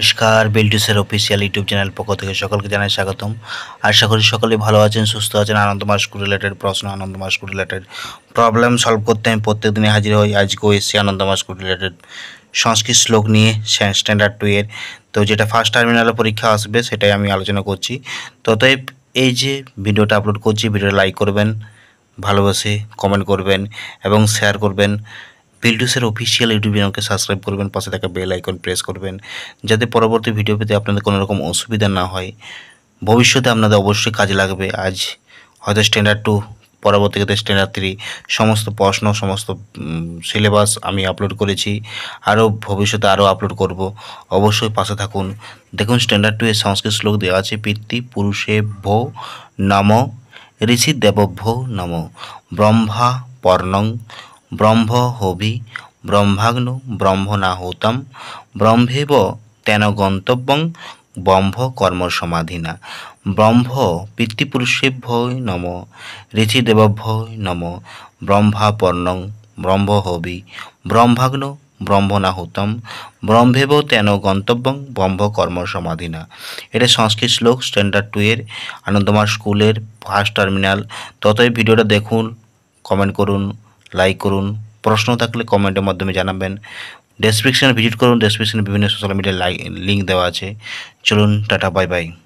নমস্কার বিলটুসের official YouTube channel পক্ষ থেকে সকলকে জানাই স্বাগতম আশা করি সকলে ভালো আছেন সুস্থ আছেন আনন্দমা স্কুল রিলেটেড প্রশ্ন আনন্দমা স্কুল রিলেটেড প্রবলেম সলভ করতে আমি প্রত্যেক দিনে হাজির হই আজকেও এসছি আনন্দমা স্কুল রিলেটেড সংস্কৃত শ্লোক নিয়ে স্ট্যান্ডার্ড টু এর তো যেটা ফার্স্ট টার্মিনালের পরীক্ষা আসবে সেটাই আমি আলোচনা করছি ততএব এই যে ভিডিওটা আপলোড করছি ভিডিওটা লাইক করবেন ভালোবাসে কমেন্ট করবেন এবং শেয়ার করবেন পিলটুসের অফিসিয়াল ইউটিউব চ্যানেলকে সাবস্ক্রাইব করবেন পাশে থাকা বেল আইকন প্রেস করবেন যাতে পরবর্তী ভিডিও পেতে আপনাদের কোনো রকম অসুবিধা না হয় ভবিষ্যতে আপনাদের অবশ্যই কাজে লাগবে আজ হয়তো স্ট্যান্ডার্ড টু ক্ষেত্রে স্ট্যান্ডার্ড থ্রি সমস্ত প্রশ্ন সমস্ত সিলেবাস আমি আপলোড করেছি আরও ভবিষ্যতে আরও আপলোড করব অবশ্যই পাশে থাকুন দেখুন স্ট্যান্ডার্ড টু এর সংস্কৃত শ্লোক দেওয়া আছে পিতৃ পুরুষে ভো নাম ঋষি দেবভ্য নম ব্রহ্মা পর্ণং ব্রহ্ম হবি ব্রহ্মাগ্ন হতম ব্রহ্মেব তেন গন্তব্যং ব্রহ্ম না ব্রহ্ম পিতৃপুরুষেভ্যই নম ঋষিদেবভ্যই নম ব্রহ্মাপর্ণং ব্রহ্ম হবি ব্রহ্মাগ্ন হতম ব্রহ্মেব তেন গন্তব্যং ব্রহ্ম কর্ম সমাধিনা এটা সংস্কৃত শ্লোক স্ট্যান্ডার্ড টু এর আনন্দমার স্কুলের ফার্স্ট টার্মিনাল ততই ভিডিওটা দেখুন কমেন্ট করুন লাইক করুন প্রশ্ন থাকলে কমেন্টের মাধ্যমে জানাবেন ডেসক্রিপশানে ভিজিট করুন ডেসক্রিপশানে বিভিন্ন সোশ্যাল মিডিয়ার লিঙ্ক দেওয়া আছে চলুন টাটা বাই বাই